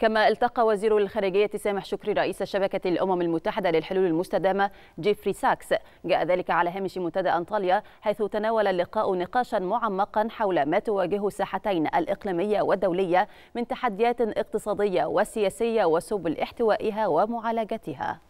كما التقى وزير الخارجية سامح شكري رئيس شبكة الأمم المتحدة للحلول المستدامة جيفري ساكس جاء ذلك على هامش منتدى أنطاليا حيث تناول اللقاء نقاشا معمقا حول ما تواجهه الساحتين الإقليمية والدولية من تحديات اقتصادية وسياسية وسبل احتوائها ومعالجتها